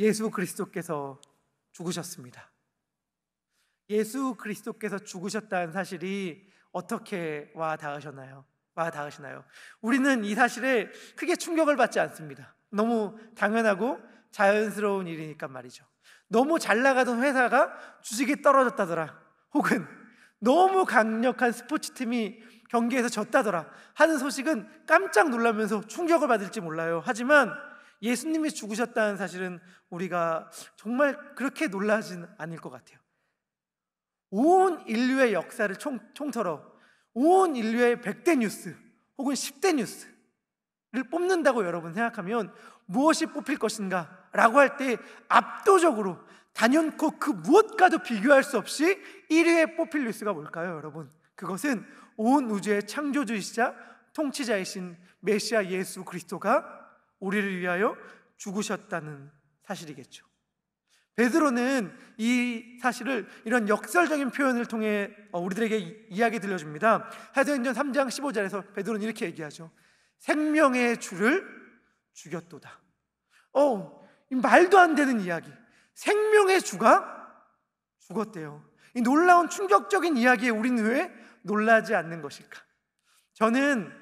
예수 그리스도께서 죽으셨습니다. 예수 그리스도께서 죽으셨다는 사실이 어떻게 와 닿으셨나요? 와 닿으시나요? 우리는 이 사실에 크게 충격을 받지 않습니다. 너무 당연하고 자연스러운 일이니까 말이죠. 너무 잘 나가던 회사가 주식이 떨어졌다더라. 혹은 너무 강력한 스포츠 팀이 경기에서 졌다더라 하는 소식은 깜짝 놀라면서 충격을 받을지 몰라요. 하지만 예수님이 죽으셨다는 사실은 우리가 정말 그렇게 놀라진 않을 것 같아요. 온 인류의 역사를 총, 통틀어 온 인류의 100대 뉴스 혹은 10대 뉴스를 뽑는다고 여러분 생각하면 무엇이 뽑힐 것인가 라고 할 때 압도적으로 단연코 그 무엇과도 비교할 수 없이 1위에 뽑힐 뉴스가 뭘까요, 여러분? 그것은 온 우주의 창조주이시자 통치자이신 메시아 예수 그리스도가 우리를 위하여 죽으셨다는 사실이겠죠. 베드로는 이 사실을 이런 역설적인 표현을 통해 어, 우리들에게 이야기 들려줍니다. 사도행전 3장 15절에서 베드로는 이렇게 얘기하죠. 생명의 주를 죽였도다. 어, 말도 안 되는 이야기. 생명의 주가 죽었대요. 이 놀라운 충격적인 이야기에 우리는 왜 놀라지 않는 것일까? 저는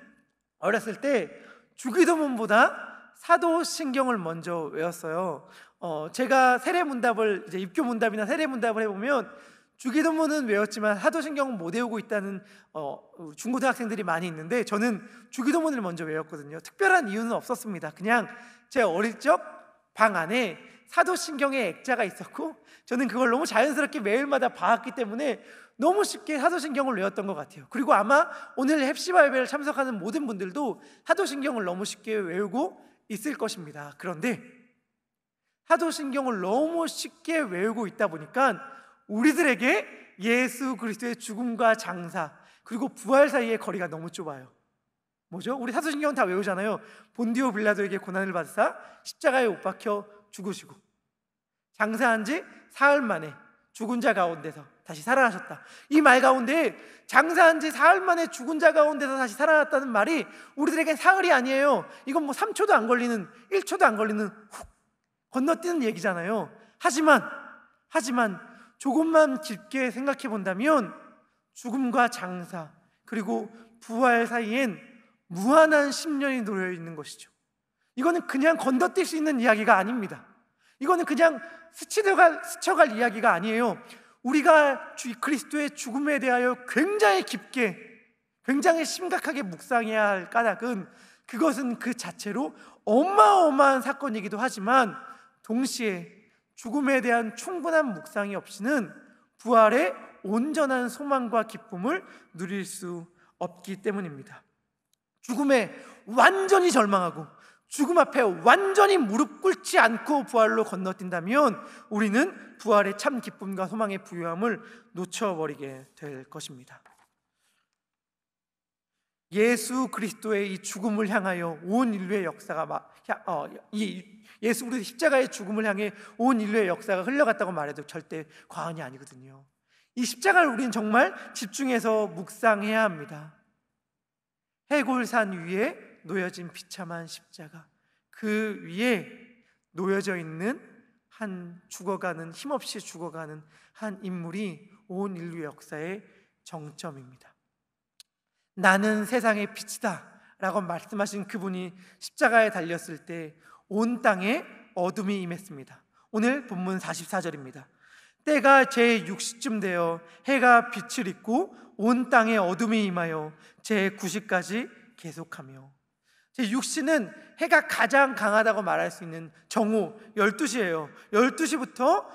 어렸을 때 주기도문보다 사도신경을 먼저 외웠어요. 어, 제가 세례 문답을 이제 입교 문답이나 세례 문답을 해보면 주기도문은 외웠지만 사도신경은 못 외우고 있다는 어, 중고등학생들이 많이 있는데 저는 주기도문을 먼저 외웠거든요. 특별한 이유는 없었습니다. 그냥 제 어릴 적 방 안에 사도신경의 액자가 있었고 저는 그걸 너무 자연스럽게 매일마다 봐왔기 때문에 너무 쉽게 사도신경을 외웠던 것 같아요. 그리고 아마 오늘 햅시바 예배 참석하는 모든 분들도 사도신경을 너무 쉽게 외우고 있을 것입니다. 그런데 사도 신경을 너무 쉽게 외우고 있다 보니까 우리들에게 예수 그리스도의 죽음과 장사 그리고 부활 사이의 거리가 너무 좁아요. 뭐죠? 우리 사도신경 다 외우잖아요. 본디오 빌라도에게 고난을 받사 십자가에 못 박혀 죽으시고 장사한 지 사흘 만에 죽은 자 가운데서 다시 살아나셨다. 이 말 가운데 장사한 지 사흘 만에 죽은 자 가운데서 다시 살아났다는 말이 우리들에게 사흘이 아니에요. 이건 뭐 3초도 안 걸리는, 1초도 안 걸리는 훅 건너뛰는 얘기잖아요. 하지만, 하지만 조금만 깊게 생각해 본다면 죽음과 장사, 그리고 부활 사이엔 무한한 10년이 놓여 있는 것이죠. 이거는 그냥 건너뛸 수 있는 이야기가 아닙니다. 이거는 그냥 스치려갈, 스쳐갈 이야기가 아니에요. 우리가 주 그리스도의 죽음에 대하여 굉장히 깊게, 굉장히 심각하게 묵상해야 할 까닭은 그것은 그 자체로 어마어마한 사건이기도 하지만 동시에 죽음에 대한 충분한 묵상이 없이는 부활의 온전한 소망과 기쁨을 누릴 수 없기 때문입니다. 죽음에 완전히 절망하고 죽음 앞에 완전히 무릎 꿇지 않고 부활로 건너뛴다면 우리는 부활의 참 기쁨과 소망의 부유함을 놓쳐버리게 될 것입니다. 예수 그리스도의 이 죽음을 향하여 온 인류의 역사가 막, 어, 이 예수 우리 십자가의 죽음을 향해 온 인류의 역사가 흘러갔다고 말해도 절대 과언이 아니거든요. 이 십자가를 우리는 정말 집중해서 묵상해야 합니다. 해골산 위에 놓여진 비참한 십자가 그 위에 놓여져 있는 한 죽어가는 힘없이 죽어가는 한 인물이 온 인류 역사의 정점입니다. 나는 세상의 빛이다 라고 말씀하신 그분이 십자가에 달렸을 때 온 땅에 어둠이 임했습니다. 오늘 본문 44절입니다. 때가 제6시쯤 되어 해가 빛을 입고 온 땅에 어둠이 임하여 제9시까지 계속하며 제 육신은 해가 가장 강하다고 말할 수 있는 정오 12시예요. 12시부터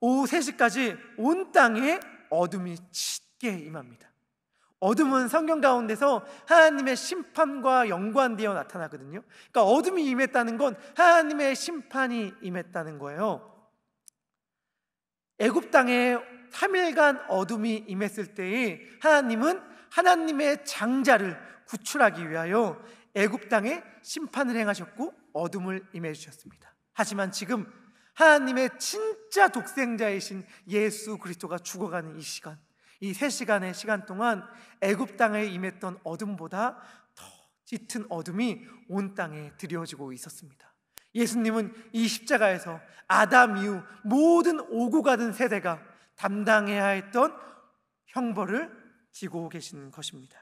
오후 3시까지 온 땅에 어둠이 짙게 임합니다. 어둠은 성경 가운데서 하나님의 심판과 연관되어 나타나거든요. 그러니까 어둠이 임했다는 건 하나님의 심판이 임했다는 거예요. 애굽 땅에 3일간 어둠이 임했을 때에 하나님은 하나님의 장자를 구출하기 위하여 애굽 땅에 심판을 행하셨고 어둠을 임해 주셨습니다. 하지만 지금 하나님의 진짜 독생자이신 예수 그리스도가 죽어가는 이 시간, 이 세 시간의 시간 동안 애굽 땅에 임했던 어둠보다 더 짙은 어둠이 온 땅에 드리워지고 있었습니다. 예수님은 이 십자가에서 아담 이후 모든 오고 가던 세대가 담당해야 했던 형벌을 지고 계시 것입니다.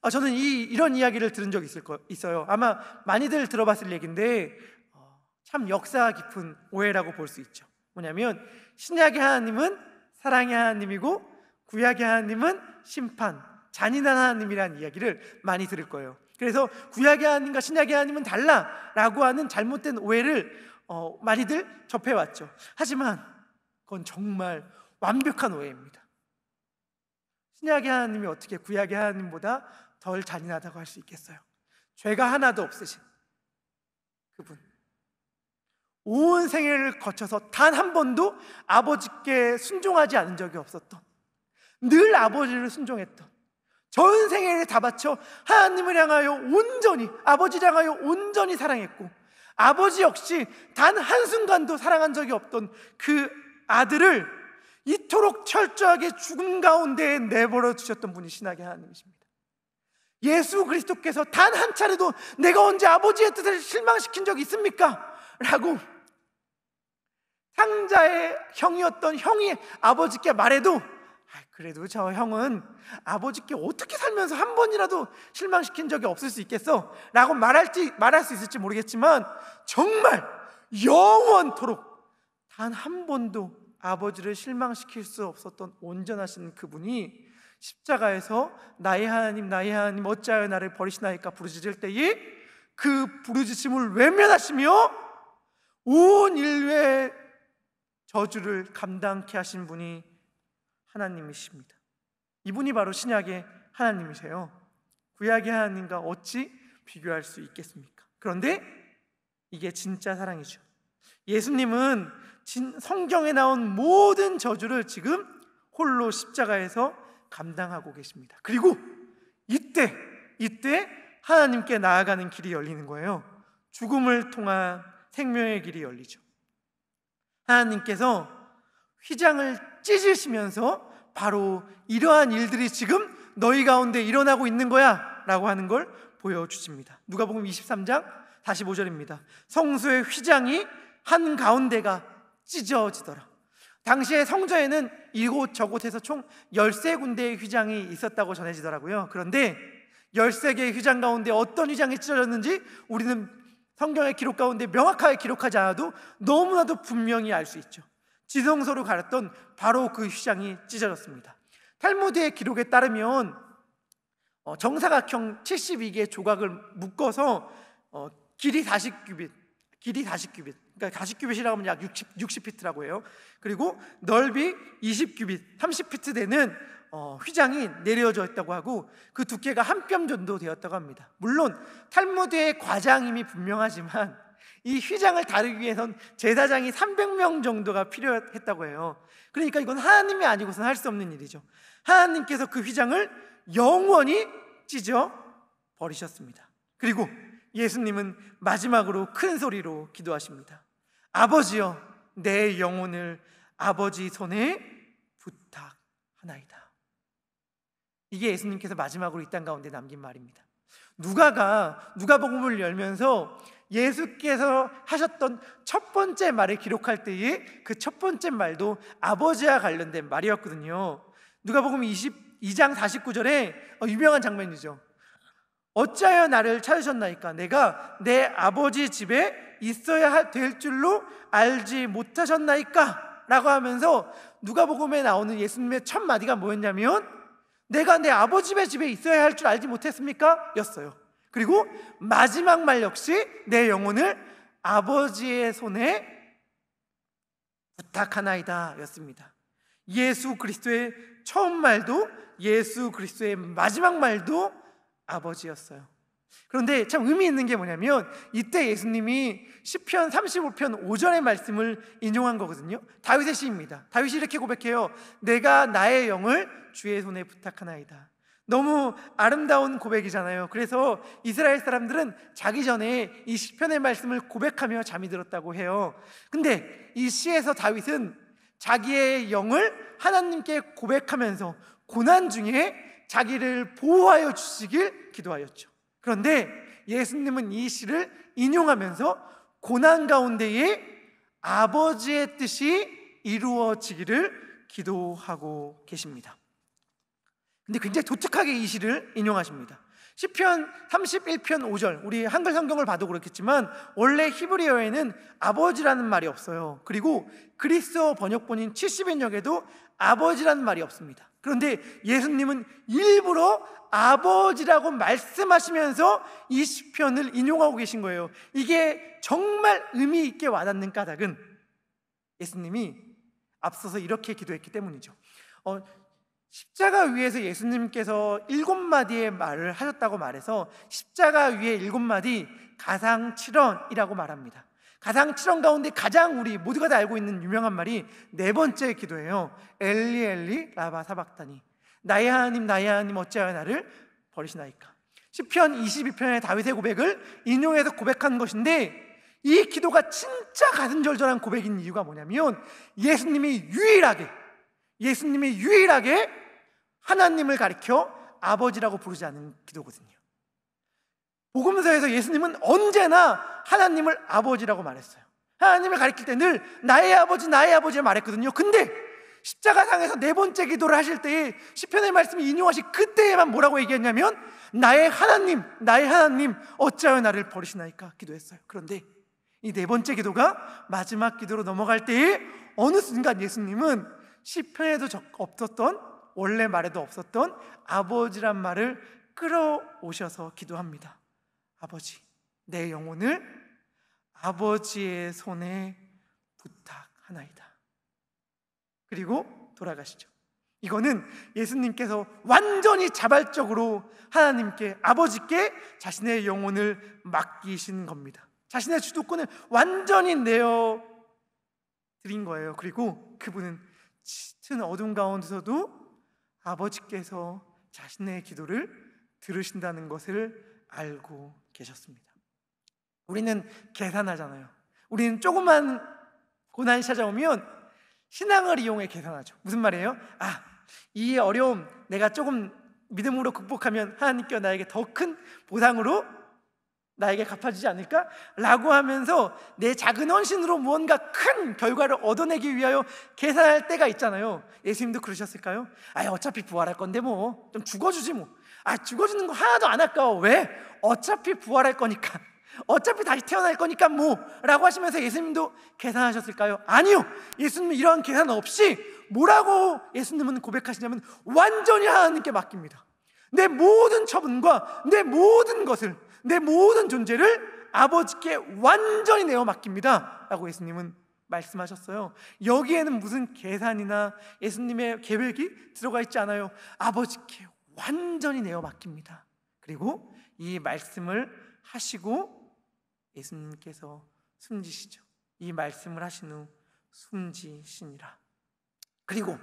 아, 저는 이, 이런 이야기를 들은 적 있을 거, 있어요. 아마 많이들 들어봤을 얘기인데 어, 참 역사 깊은 오해라고 볼 수 있죠. 뭐냐면 신약의 하나님은 사랑의 하나님이고 구약의 하나님은 심판, 잔인한 하나님이라는 이야기를 많이 들을 거예요. 그래서 구약의 하나님과 신약의 하나님은 달라라고 하는 잘못된 오해를 어, 많이들 접해왔죠. 하지만 그건 정말 완벽한 오해입니다. 신약의 하나님이 어떻게 구약의 하나님보다 덜 잔인하다고 할 수 있겠어요. 죄가 하나도 없으신 그분. 온 생애를 거쳐서 단 한 번도 아버지께 순종하지 않은 적이 없었던, 늘 아버지를 순종했던, 전 생애를 다 바쳐 하나님을 향하여 온전히, 아버지를 향하여 온전히 사랑했고, 아버지 역시 단 한순간도 사랑한 적이 없던 그 아들을 이토록 철저하게 죽음 가운데 내버려 주셨던 분이 신학의 하나님이십니다. 예수 그리스도께서 단 한 차례도 내가 언제 아버지의 뜻을 실망시킨 적이 있습니까? 라고 상자의 형이었던 형이 아버지께 말해도 아, 그래도 저 형은 아버지께 어떻게 살면서 한 번이라도 실망시킨 적이 없을 수 있겠어? 라고 말할지, 말할 수 있을지 모르겠지만 정말 영원토록 단 한 번도 아버지를 실망시킬 수 없었던 온전하신 그분이 십자가에서 나의 하나님 나의 하나님 어찌하여 나를 버리시나이까 부르짖을 때에 그 부르짖음을 외면하시며 온 인류의 저주를 감당케 하신 분이 하나님이십니다. 이분이 바로 신약의 하나님이세요. 구약의 하나님과 어찌 비교할 수 있겠습니까? 그런데 이게 진짜 사랑이죠. 예수님은 성경에 나온 모든 저주를 지금 홀로 십자가에서 감당하고 계십니다. 그리고 이때, 이때 하나님께 나아가는 길이 열리는 거예요. 죽음을 통한 생명의 길이 열리죠. 하나님께서 휘장을 찢으시면서 바로 이러한 일들이 지금 너희 가운데 일어나고 있는 거야 라고 하는 걸 보여주십니다. 누가 보면 23장 45절입니다. 성수의 휘장이 한 가운데가 찢어지더라. 당시의 성전에는 이곳 저곳에서 총 13군데의 휘장이 있었다고 전해지더라고요. 그런데 13개의 휘장 가운데 어떤 휘장이 찢어졌는지 우리는 성경의 기록 가운데 명확하게 기록하지 않아도 너무나도 분명히 알 수 있죠. 지성소로 갈았던 바로 그 휘장이 찢어졌습니다. 탈무드의 기록에 따르면 어, 정사각형 72개의 조각을 묶어서 어, 길이 40규빗, 길이 40규빗, 그러니까 가0규빗이라고 하면 약 60, 60피트라고 해요. 그리고 넓이 20규빗, 30피트 되는 어, 휘장이 내려져 있다고 하고 그 두께가 한 뼘 정도 되었다고 합니다. 물론 탈무드의 과장임이 분명하지만 이 휘장을 다루기 위해선 제사장이 300명 정도가 필요했다고 해요. 그러니까 이건 하나님이 아니고선할 수 없는 일이죠. 하나님께서 그 휘장을 영원히 찢어 버리셨습니다. 그리고 예수님은 마지막으로 큰 소리로 기도하십니다. 아버지여 내 영혼을 아버지 손에 부탁하나이다. 이게 예수님께서 마지막으로 이 땅 가운데 남긴 말입니다. 누가가 누가복음을 열면서 예수께서 하셨던 첫 번째 말을 기록할 때에 그 첫 번째 말도 아버지와 관련된 말이었거든요. 누가복음 22장 49절에 어, 유명한 장면이죠. 어찌하여 나를 찾으셨나이까 내가 내 아버지 집에 있어야 될 줄로 알지 못하셨나이까 라고 하면서 누가복음에 나오는 예수님의 첫 마디가 뭐였냐면 내가 내아버지 집에 있어야 할 줄 알지 못했습니까? 였어요. 그리고 마지막 말 역시 내 영혼을 아버지의 손에 부탁하나이다 였습니다. 예수 그리스도의 처음 말도 예수 그리스도의 마지막 말도 아버지였어요. 그런데 참 의미 있는 게 뭐냐면 이때 예수님이 1 0편 35편 5절의 말씀을 인용한 거거든요. 다윗의 시입니다. 다윗이 이렇게 고백해요. 내가 나의 영을 주의 손에 부탁하나이다. 너무 아름다운 고백이잖아요. 그래서 이스라엘 사람들은 자기 전에 이 시편의 말씀을 고백하며 잠이 들었다고 해요. 근데 이 시에서 다윗은 자기의 영을 하나님께 고백하면서 고난 중에 자기를 보호하여 주시길 기도하였죠. 그런데 예수님은 이 시를 인용하면서 고난 가운데에 아버지의 뜻이 이루어지기를 기도하고 계십니다. 근데 굉장히 독특하게 이 시를 인용하십니다. 시편 31편 5절 우리 한글 성경을 봐도 그렇겠지만 원래 히브리어에는 아버지라는 말이 없어요. 그리고 그리스어 번역본인 70인역에도 아버지라는 말이 없습니다. 그런데 예수님은 일부러 아버지라고 말씀하시면서 이 시편을 인용하고 계신 거예요. 이게 정말 의미 있게 와닿는 까닭은 예수님이 앞서서 이렇게 기도했기 때문이죠. 어, 십자가 위에서 예수님께서 일곱 마디의 말을 하셨다고 말해서 십자가 위에 일곱 마디 가상 칠언이라고 말합니다. 가장 칠원 가운데 가장 우리 모두가 다 알고 있는 유명한 말이 네 번째 기도예요. 엘리 엘리 라바 사박다니 나의 하나님 나의 하나님 어찌하여 나를 버리시나이까. 시편 22편의 다윗의 고백을 인용해서 고백한 것인데 이 기도가 진짜 가슴절절한 고백인 이유가 뭐냐면 예수님이 유일하게 예수님이 유일하게 하나님을 가리켜 아버지라고 부르지 않은 기도거든요. 복음서에서 예수님은 언제나 하나님을 아버지라고 말했어요. 하나님을 가리킬 때 늘 나의 아버지, 나의 아버지 말했거든요. 근데 십자가상에서 네 번째 기도를 하실 때에 시편의 말씀을 인용하시 그때에만 뭐라고 얘기했냐면 나의 하나님, 나의 하나님 어찌하여 나를 버리시나이까 기도했어요. 그런데 이 네 번째 기도가 마지막 기도로 넘어갈 때에 어느 순간 예수님은 시편에도 없었던 원래 말에도 없었던 아버지란 말을 끌어오셔서 기도합니다. 아버지, 내 영혼을 아버지의 손에 부탁하나이다. 그리고 돌아가시죠. 이거는 예수님께서 완전히 자발적으로 하나님께, 아버지께 자신의 영혼을 맡기신 겁니다. 자신의 주도권을 완전히 내어 드린 거예요. 그리고 그분은 짙은 어둠 가운데서도 아버지께서 자신의 기도를 들으신다는 것을 알고 계셨습니다. 우리는 계산하잖아요. 우리는 조금만 고난이 찾아오면 신앙을 이용해 계산하죠. 무슨 말이에요? 아, 이 어려움 내가 조금 믿음으로 극복하면 하나님께 나에게 더 큰 보상으로 나에게 갚아주지 않을까? 라고 하면서 내 작은 헌신으로 무언가 큰 결과를 얻어내기 위하여 계산할 때가 있잖아요. 예수님도 그러셨을까요? 아, 어차피 부활할 건데 뭐. 좀 죽어주지 뭐. 아, 죽어주는 거 하나도 안 아까워. 왜? 어차피 부활할 거니까 어차피 다시 태어날 거니까 뭐 라고 하시면서 예수님도 계산하셨을까요? 아니요! 예수님은 이러한 계산 없이 뭐라고 예수님은 고백하시냐면 완전히 하나님께 맡깁니다 내 모든 처분과 내 모든 것을 내 모든 존재를 아버지께 완전히 내어 맡깁니다 라고 예수님은 말씀하셨어요 여기에는 무슨 계산이나 예수님의 계획이 들어가 있지 않아요 아버지께 완전히 내어 맡깁니다 그리고 이 말씀을 하시고 예수님께서 숨지시죠. 이 말씀을 하신 후 숨지시니라. 그리고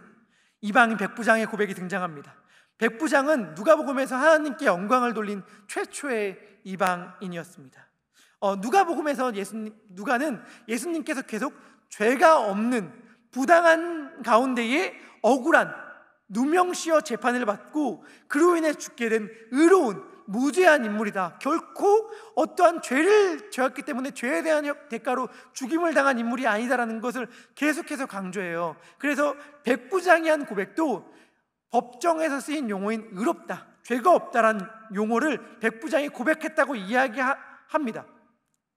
이방인 백부장의 고백이 등장합니다. 백부장은 누가복음에서 하나님께 영광을 돌린 최초의 이방인이었습니다. 어, 누가복음에서 예수님 누가는 예수님께서 계속 죄가 없는 부당한 가운데에 억울한 누명씌어 재판을 받고 그로 인해 죽게 된 의로운 무죄한 인물이다. 결코 어떠한 죄를 죄었기 때문에 죄에 대한 대가로 죽임을 당한 인물이 아니다라는 것을 계속해서 강조해요. 그래서 백부장이 한 고백도 법정에서 쓰인 용어인 의롭다, 죄가 없다란 용어를 백부장이 고백했다고 이야기합니다.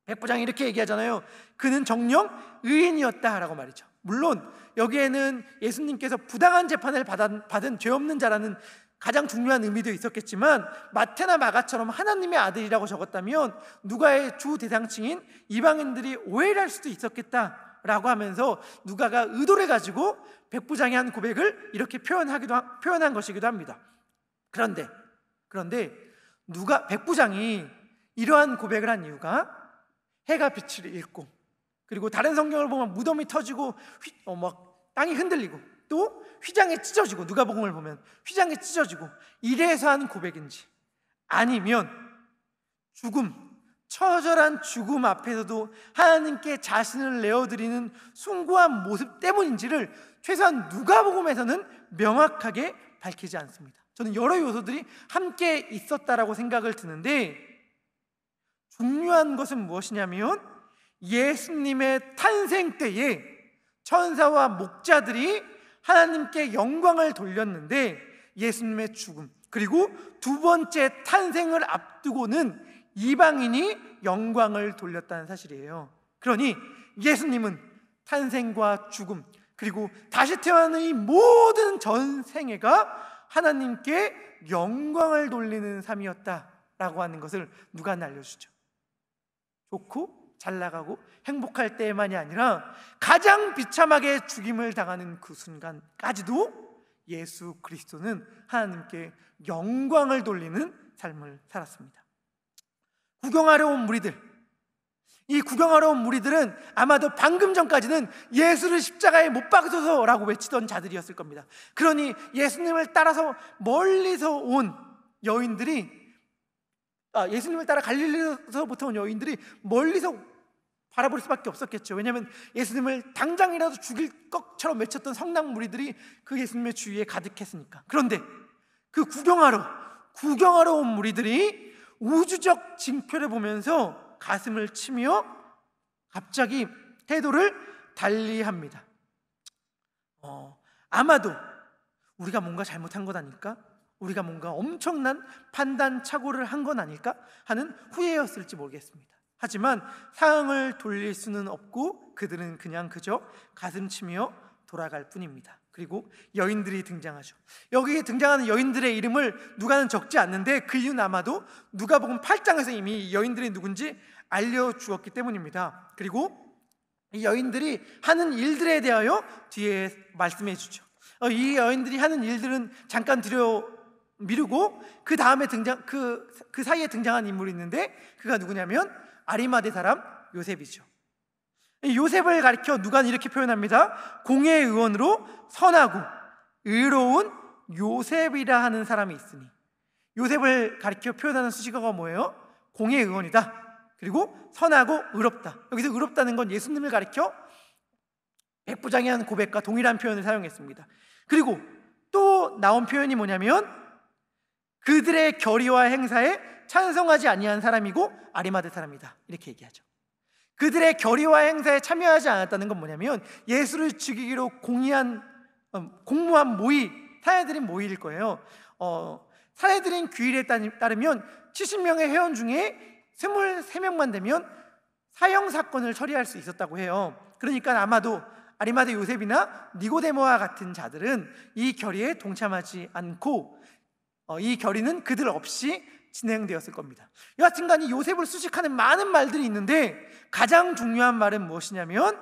백부장이 이렇게 얘기하잖아요. 그는 정령 의인이었다라고 말이죠. 물론 여기에는 예수님께서 부당한 재판을 받은 죄 없는 자라는 가장 중요한 의미도 있었겠지만 마테나 마가처럼 하나님의 아들이라고 적었다면 누가의 주 대상층인 이방인들이 오해를 할 수도 있었겠다라고 하면서 누가가 의도를 가지고 백부장의 한 고백을 이렇게 표현하기도 하, 표현한 것이기도 합니다. 그런데 그런데 누가 백부장이 이러한 고백을 한 이유가 해가 빛을 잃고 그리고 다른 성경을 보면 무덤이 터지고 휘, 어, 막 땅이 흔들리고 또 휘장에 찢어지고 누가복음을 보면 휘장에 찢어지고 이래서 하는 고백인지 아니면 죽음 처절한 죽음 앞에서도 하나님께 자신을 내어드리는 숭고한 모습 때문인지를 최소한 누가복음에서는 명확하게 밝히지 않습니다. 저는 여러 요소들이 함께 있었다라고 생각을 드는데 중요한 것은 무엇이냐면 예수님의 탄생 때에 천사와 목자들이 하나님께 영광을 돌렸는데 예수님의 죽음 그리고 두 번째 탄생을 앞두고는 이방인이 영광을 돌렸다는 사실이에요. 그러니 예수님은 탄생과 죽음 그리고 다시 태어나는 이 모든 전 생애가 하나님께 영광을 돌리는 삶이었다라고 하는 것을 누가 알려주죠. 좋고 잘 나가고 행복할 때만이 아니라 가장 비참하게 죽임을 당하는 그 순간까지도 예수 그리스도는 하나님께 영광을 돌리는 삶을 살았습니다. 구경하러 온 무리들, 이 구경하러 온 무리들은 아마도 방금 전까지는 예수를 십자가에 못 박으소서라고 외치던 자들이었을 겁니다. 그러니 예수님을 따라서 멀리서 온 여인들이 아, 예수님을 따라 갈릴리서부터 온 여인들이 멀리서 바라볼 수밖에 없었겠죠. 왜냐하면 예수님을 당장이라도 죽일 것처럼 외쳤던 성당 무리들이 그 예수님의 주위에 가득했으니까. 그런데 그 구경하러 구경하러 온 무리들이 우주적 징표를 보면서 가슴을 치며 갑자기 태도를 달리합니다. 어, 아마도 우리가 뭔가 잘못한 것 아닐까? 우리가 뭔가 엄청난 판단 착오를 한건 아닐까? 하는 후회였을지 모르겠습니다. 하지만 상을 황 돌릴 수는 없고 그들은 그냥 그저 가슴 치며 돌아갈 뿐입니다. 그리고 여인들이 등장하죠. 여기에 등장하는 여인들의 이름을 누가는 적지 않는데 그 이유는 아마도 누가복음 8장에서 이미 여인들이 누군지 알려 주었기 때문입니다. 그리고 이 여인들이 하는 일들에 대하여 뒤에 말씀해 주죠. 어, 이 여인들이 하는 일들은 잠깐 들여 미루고 그 다음에 등장 그그 그 사이에 등장한 인물이 있는데 그가 누구냐면 아리마대 사람 요셉이죠. 요셉을 가리켜 누가 이렇게 표현합니다. 공의 의원으로 선하고 의로운 요셉이라 하는 사람이 있으니 요셉을 가리켜 표현하는 수식어가 뭐예요? 공의 의원이다. 그리고 선하고 의롭다. 여기서 의롭다는 건 예수님을 가리켜 백부장의 한 고백과 동일한 표현을 사용했습니다. 그리고 또 나온 표현이 뭐냐면 그들의 결의와 행사에 찬성하지 아니한 사람이고 아리마드 사람이다. 이렇게 얘기하죠. 그들의 결의와 행사에 참여하지 않았다는 건 뭐냐면 예수를 죽이기로 공의한 어, 공무한 모의 사내들인 모의일 거예요. 어, 사내들인 규일에 따르면 70명의 회원 중에 23명만 되면 사형 사건을 처리할 수 있었다고 해요. 그러니까 아마도 아리마드 요셉이나 니고데모와 같은 자들은 이 결의에 동참하지 않고 어, 이 결의는 그들 없이 진행되었을 겁니다. 여하튼간 이 요셉을 수식하는 많은 말들이 있는데 가장 중요한 말은 무엇이냐면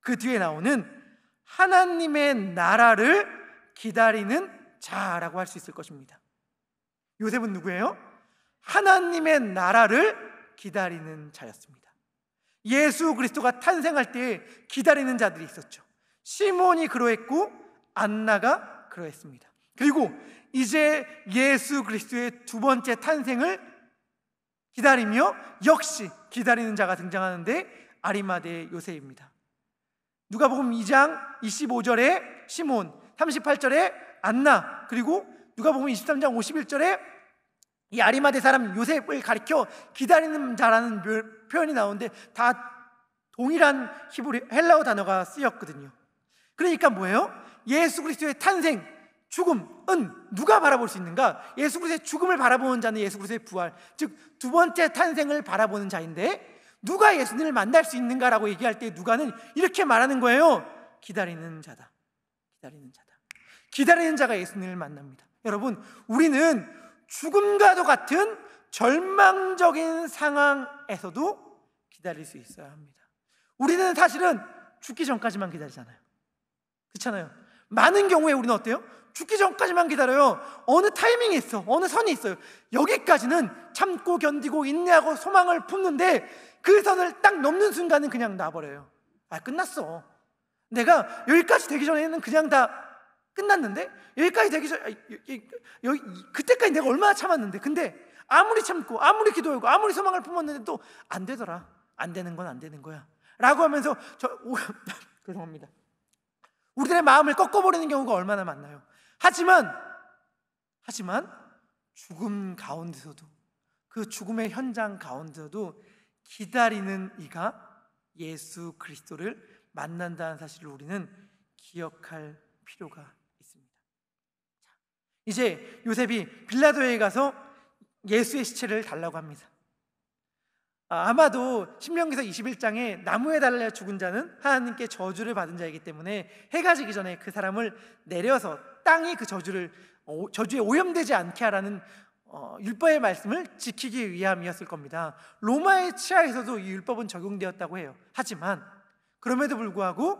그 뒤에 나오는 하나님의 나라를 기다리는 자라고 할 수 있을 것입니다. 요셉은 누구예요? 하나님의 나라를 기다리는 자였습니다. 예수 그리스도가 탄생할 때 기다리는 자들이 있었죠. 시몬이 그러했고 안나가 그러했습니다. 그리고 이제 예수 그리스도의 두 번째 탄생을 기다리며 역시 기다리는 자가 등장하는데 아리마대 요셉입니다. 누가복음 2장 25절에 시몬, 38절에 안나, 그리고 누가복음 23장 51절에 이 아리마대 사람 요셉을 가리켜 기다리는 자라는 표현이 나오는데 다 동일한 히브리 헬라어 단어가 쓰였거든요. 그러니까 뭐예요? 예수 그리스도의 탄생, 죽음은 누가 바라볼 수 있는가? 예수 그리스도의 죽음을 바라보는 자는 예수 그리스도의 부활, 즉 두 번째 탄생을 바라보는 자인데 누가 예수님을 만날 수 있는가라고 얘기할 때 누가는 이렇게 말하는 거예요. 기다리는 자다. 기다리는 자다. 기다리는 자가 예수님을 만납니다. 여러분, 우리는 죽음과도 같은 절망적인 상황에서도 기다릴 수 있어야 합니다. 우리는 사실은 죽기 전까지만 기다리잖아요. 그렇잖아요. 많은 경우에 우리는 어때요? 죽기 전까지만 기다려요. 어느 타이밍이 있어. 어느 선이 있어요. 여기까지는 참고 견디고 인내하고 소망을 품는데 그 선을 딱 넘는 순간은 그냥 놔버려요. 아, 끝났어. 내가 여기까지 되기 전에는 그냥 다 끝났는데 여기까지 되기 전에 여기, 그때까지 내가 얼마나 참았는데 근데 아무리 참고 아무리 기도하고 아무리 소망을 품었는데 또안 되더라 안 되는 건 안 되는 거야 라고 하면서 저 오, 죄송합니다 우리들의 마음을 꺾어버리는 경우가 얼마나 많나요 하지만 하지만 죽음 가운데서도 그 죽음의 현장 가운데서도 기다리는 이가 예수 그리스도를 만난다는 사실을 우리는 기억할 필요가 있습니다. 이제 요셉이 빌라도에 가서 예수의 시체를 달라고 합니다. 아, 아마도 신명기서 21장에 나무에 달려 죽은 자는 하나님께 저주를 받은 자이기 때문에 해가 지기 전에 그 사람을 내려서 땅이 그 저주를 어, 저주에 오염되지 않게 하라는 어, 율법의 말씀을 지키기 위함이었을 겁니다. 로마의 치하에서도 이 율법은 적용되었다고 해요. 하지만 그럼에도 불구하고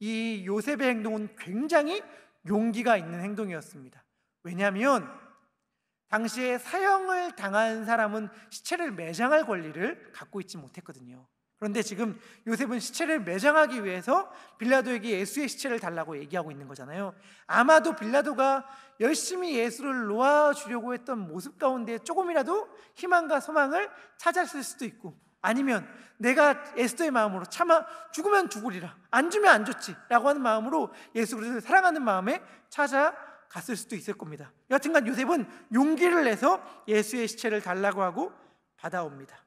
이 요셉의 행동은 굉장히 용기가 있는 행동이었습니다. 왜냐하면 당시에 사형을 당한 사람은 시체를 매장할 권리를 갖고 있지 못했거든요. 그런데 지금 요셉은 시체를 매장하기 위해서 빌라도에게 예수의 시체를 달라고 얘기하고 있는 거잖아요. 아마도 빌라도가 열심히 예수를 놓아주려고 했던 모습 가운데 조금이라도 희망과 소망을 찾았을 수도 있고 아니면 내가 에스더의 마음으로 참아 죽으면 죽으리라 안 주면 안 좋지 라고 하는 마음으로 예수 그리스도를 사랑하는 마음에 찾아갔을 수도 있을 겁니다 여튼간 요셉은 용기를 내서 예수의 시체를 달라고 하고 받아옵니다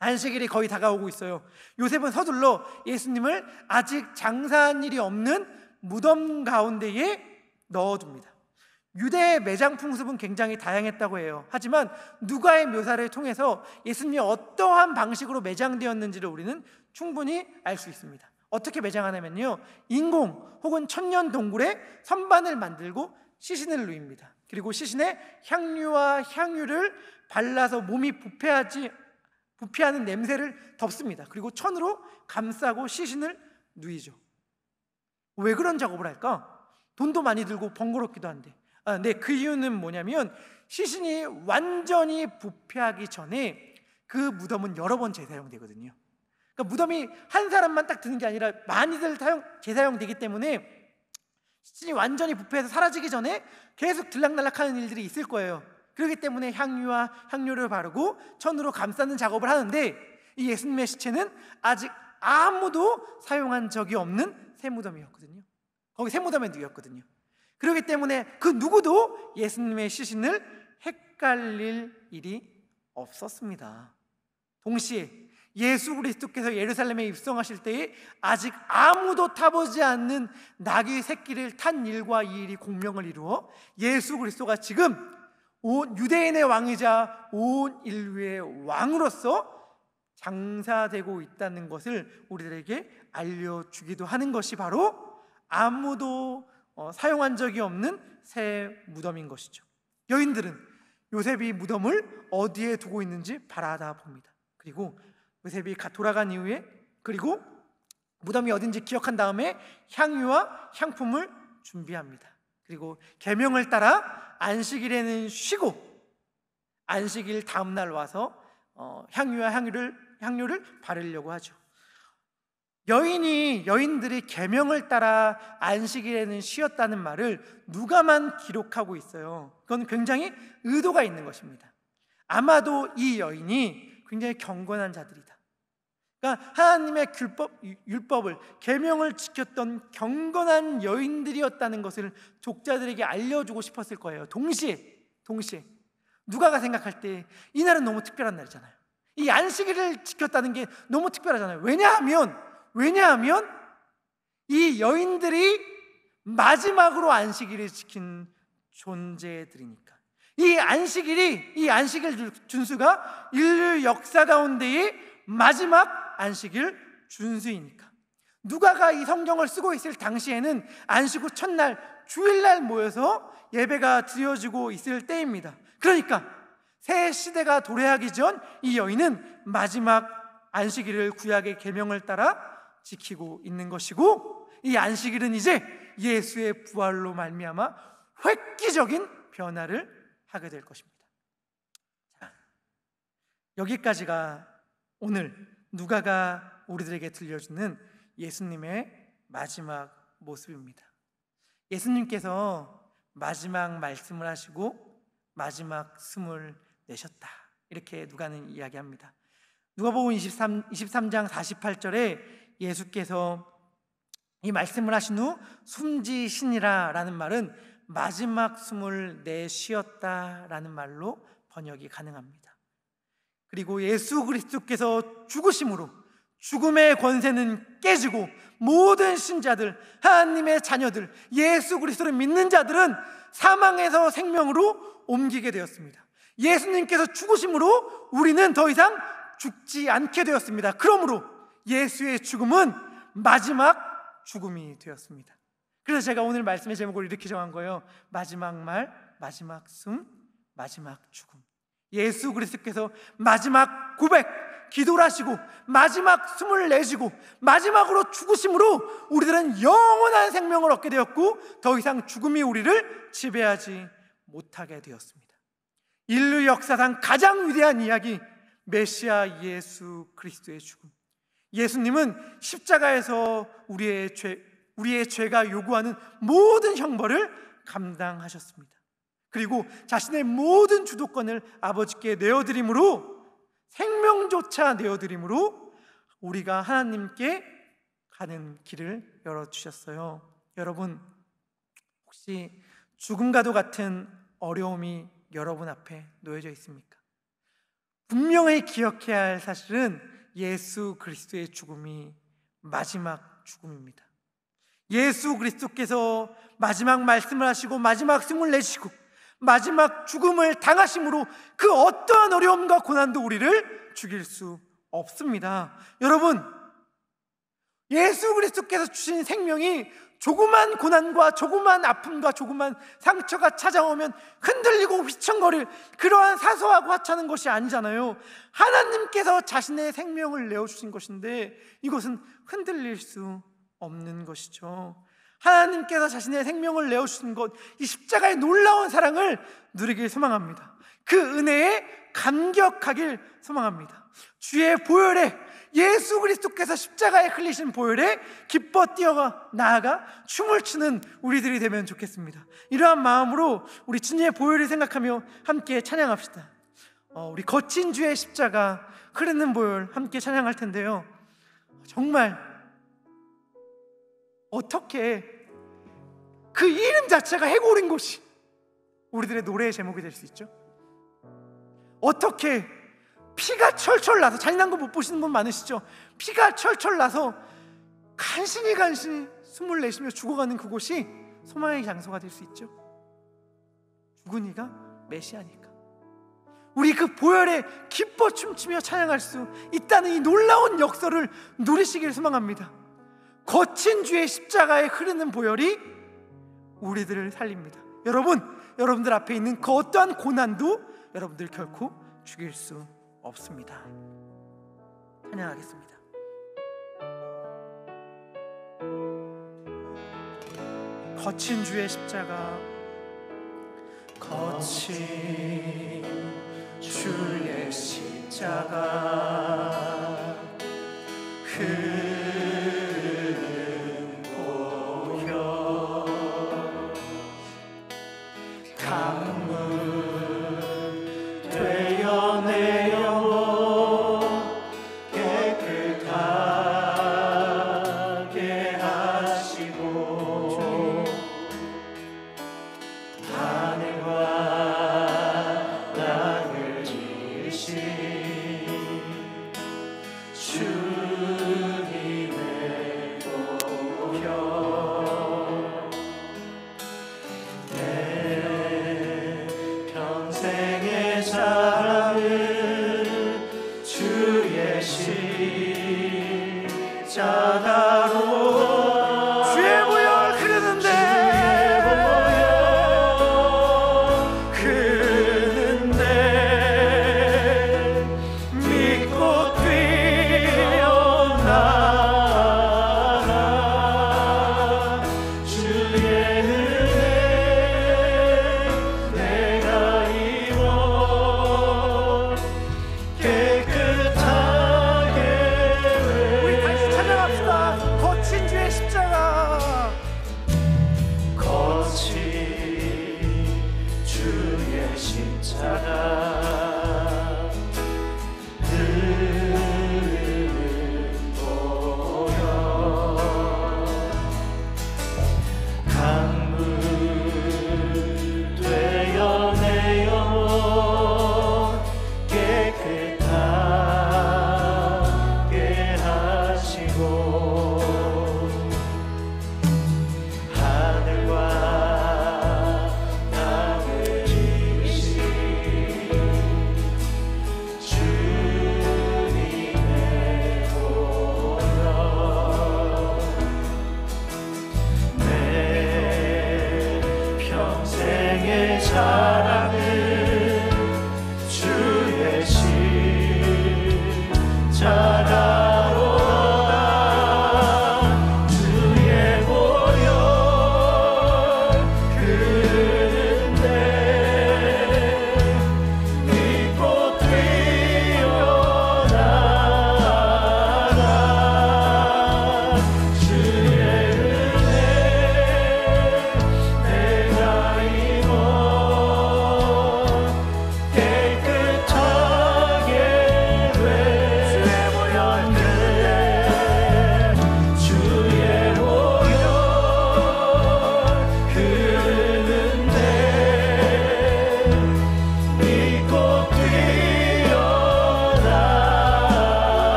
안식일이 거의 다가오고 있어요. 요셉은 서둘러 예수님을 아직 장사한 일이 없는 무덤 가운데에 넣어둡니다. 유대의 매장 풍습은 굉장히 다양했다고 해요. 하지만 누가의 묘사를 통해서 예수님이 어떠한 방식으로 매장되었는지를 우리는 충분히 알 수 있습니다. 어떻게 매장하냐면요. 인공 혹은 천년 동굴에 선반을 만들고 시신을 누입니다. 그리고 시신에 향유와 향유를 발라서 몸이 부패하지 부피하는 냄새를 덮습니다. 그리고 천으로 감싸고 시신을 누이죠. 왜 그런 작업을 할까? 돈도 많이 들고 번거롭기도 한데. 아, 네, 그 이유는 뭐냐면 시신이 완전히 부패하기 전에 그 무덤은 여러 번 재사용되거든요. 그러니까 무덤이 한 사람만 딱 드는 게 아니라 많이들 사용, 재사용되기 때문에 시신이 완전히 부패해서 사라지기 전에 계속 들락날락하는 일들이 있을 거예요. 그렇기 때문에 향유와 향료를 바르고 천으로 감싸는 작업을 하는데 이 예수님의 시체는 아직 아무도 사용한 적이 없는 새 무덤이었거든요. 거기 새무덤누였거든요 그렇기 때문에 그 누구도 예수님의 시신을 헷갈릴 일이 없었습니다. 동시에 예수 그리스도께서 예루살렘에 입성하실 때에 아직 아무도 타보지 않는 낙의 새끼를 탄 일과 이 일이 공명을 이루어 예수 그리스도가 지금 온 유대인의 왕이자 온 인류의 왕으로서 장사되고 있다는 것을 우리들에게 알려주기도 하는 것이 바로 아무도 어, 사용한 적이 없는 새 무덤인 것이죠. 여인들은 요셉이 무덤을 어디에 두고 있는지 바라다 봅니다. 그리고 요셉이 돌아간 이후에 그리고 무덤이 어딘지 기억한 다음에 향유와 향품을 준비합니다. 그리고 계명을 따라 안식일에는 쉬고 안식일 다음 날 와서 어, 향유와 향유를 향유를 바르려고 하죠. 여인이 여인들이 계명을 따라 안식일에는 쉬었다는 말을 누가만 기록하고 있어요. 그건 굉장히 의도가 있는 것입니다. 아마도 이 여인이 굉장히 경건한 자들이다. 그러니까 하나님의 율법, 율법을 계명을 지켰던 경건한 여인들이었다는 것을 독자들에게 알려주고 싶었을 거예요. 동시에 동시에 누가가 생각할 때 이 날은 너무 특별한 날이잖아요. 이 안식일을 지켰다는 게 너무 특별하잖아요. 왜냐하면 왜냐하면 이 여인들이 마지막으로 안식일을 지킨 존재들이니까. 이 안식일이 이 안식일 준수가 인류 역사 가운데의 마지막 안식일 준수이니까. 누가가 이 성경을 쓰고 있을 당시에는 안식 후 첫날 주일날 모여서 예배가 드려지고 있을 때입니다. 그러니까 새 시대가 도래하기 전 이 여인은 마지막 안식일을 구약의 계명을 따라 지키고 있는 것이고 이 안식일은 이제 예수의 부활로 말미암아 획기적인 변화를 하게 될 것입니다. 자, 여기까지가 오늘 누가가 우리들에게 들려주는 예수님의 마지막 모습입니다. 예수님께서 마지막 말씀을 하시고 마지막 숨을 내셨다. 이렇게 누가는 이야기합니다. 누가복음 23, 23장 48절에 예수께서 이 말씀을 하신 후 숨지시니라라는 말은 마지막 숨을 내쉬었다라는 말로 번역이 가능합니다. 그리고 예수 그리스도께서 죽으심으로 죽음의 권세는 깨지고 모든 신자들, 하나님의 자녀들, 예수 그리스도를 믿는 자들은 사망에서 생명으로 옮기게 되었습니다. 예수님께서 죽으심으로 우리는 더 이상 죽지 않게 되었습니다. 그러므로 예수의 죽음은 마지막 죽음이 되었습니다. 그래서 제가 오늘 말씀의 제목을 이렇게 정한 거예요. 마지막 말, 마지막 숨, 마지막 죽음. 예수 그리스께서 마지막 고백, 기도를 하시고 마지막 숨을 내쉬고 마지막으로 죽으심으로 우리들은 영원한 생명을 얻게 되었고 더 이상 죽음이 우리를 지배하지 못하게 되었습니다. 인류 역사상 가장 위대한 이야기 메시아 예수 그리스도의 죽음. 예수님은 십자가에서 우리의 죄 우리의 죄가 요구하는 모든 형벌을 감당하셨습니다. 그리고 자신의 모든 주도권을 아버지께 내어드림으로 생명조차 내어드림으로 우리가 하나님께 가는 길을 열어주셨어요. 여러분, 혹시 죽음과도 같은 어려움이 여러분 앞에 놓여져 있습니까? 분명히 기억해야 할 사실은 예수 그리스도의 죽음이 마지막 죽음입니다. 예수 그리스도께서 마지막 말씀을 하시고 마지막 숨을 내시고 마지막 죽음을 당하심으로 그 어떠한 어려움과 고난도 우리를 죽일 수 없습니다. 여러분, 예수 그리스도께서 주신 생명이 조그만 고난과 조그만 아픔과 조그만 상처가 찾아오면 흔들리고 휘청거릴 그러한 사소하고 하찮은 것이 아니잖아요. 하나님께서 자신의 생명을 내어주신 것인데 이것은 흔들릴 수 없는 것이죠. 하나님께서 자신의 생명을 내어주신 것, 이 십자가의 놀라운 사랑을 누리길 소망합니다. 그 은혜에 감격하길 소망합니다. 주의 보혈에 예수 그리스도께서 십자가에 흘리신 보혈에 기뻐 뛰어가 나아가 춤을 추는 우리들이 되면 좋겠습니다. 이러한 마음으로 우리 주님의 보혈을 생각하며 함께 찬양합시다. 어, 우리 거친 주의 십자가 흐르는 보혈 함께 찬양할 텐데요. 정말 어떻게 그 이름 자체가 해골인 것이 우리들의 노래의 제목이 될 수 있죠? 어떻게 피가 철철 나서 잔인한 거 못 보시는 분 많으시죠? 피가 철철 나서 간신히 간신히 숨을 내쉬며 죽어가는 그곳이 소망의 장소가 될 수 있죠. 죽은 이가 메시아니까. 우리 그 보혈에 기뻐 춤추며 찬양할 수 있다는 이 놀라운 역사를 누리시길 소망합니다. 거친 주의 십자가에 흐르는 보혈이 우리들을 살립니다. 여러분, 여러분들 앞에 있는 그 어떠한 고난도 여러분들 결코 죽일 수 없습니다. 찬양하겠습니다. 거친 주의 십자가 거친 주의 십자가 그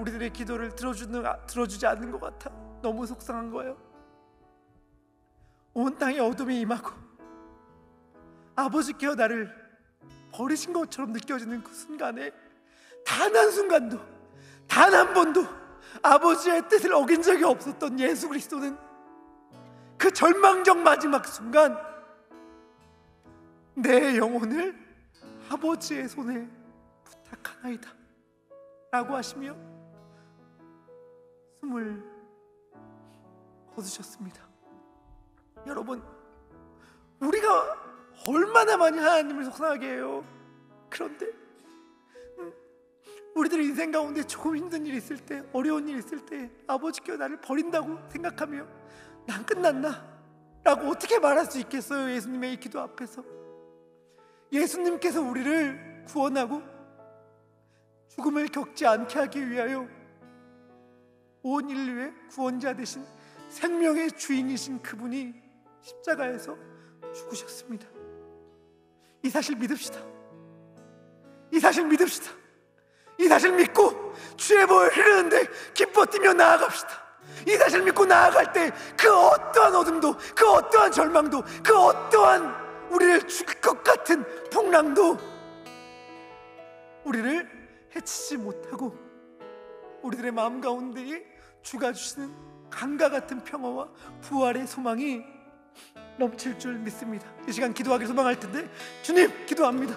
우리들의 기도를 들어주는, 아, 들어주지 않는 것 같아 너무 속상한 거예요 온 땅에 어둠이 임하고 아버지께어 나를 버리신 것처럼 느껴지는 그 순간에 단 한 순간도 단 한 번도 아버지의 뜻을 어긴 적이 없었던 예수 그리스도는 그 절망적 마지막 순간 내 영혼을 아버지의 손에 부탁하나이다 라고 하시며 숨을 거두셨습니다. 여러분, 우리가 얼마나 많이 하나님을 속상하게 해요. 그런데 우리들의 인생 가운데 조금 힘든 일이 있을 때, 어려운 일이 있을 때 아버지께 나를 버린다고 생각하며 난 끝났나? 라고 어떻게 말할 수 있겠어요? 예수님의 이 기도 앞에서. 예수님께서 우리를 구원하고 죽음을 겪지 않게 하기 위하여 온 인류의 구원자 되신 생명의 주인이신 그분이 십자가에서 죽으셨습니다. 이 사실 믿읍시다. 이 사실 믿읍시다. 이 사실 믿고 주의 보혈 흐르는데 기뻐 뛰며 나아갑시다. 이 사실 믿고 나아갈 때 그 어떠한 어둠도 그 어떠한 절망도 그 어떠한 우리를 죽일 것 같은 풍랑도 우리를 해치지 못하고 우리들의 마음 가운데에 주가 주시는 강가 같은 평화와 부활의 소망이 넘칠 줄 믿습니다. 이 시간 기도하기 소망할 텐데 주님 기도합니다.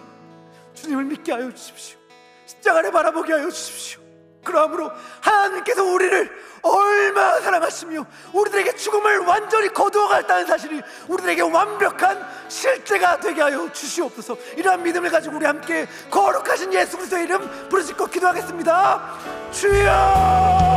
주님을 믿게 하여 주십시오. 십자가를 바라보게 하여 주십시오. 그러므로 하나님께서 우리를 얼마나 사랑하시며 우리들에게 죽음을 완전히 거두어 갔다는 사실이 우리들에게 완벽한 실제가 되게 하여 주시옵소서. 이러한 믿음을 가지고 우리 함께 거룩하신 예수 그리스도의 이름 부르짖고 기도하겠습니다. 주여!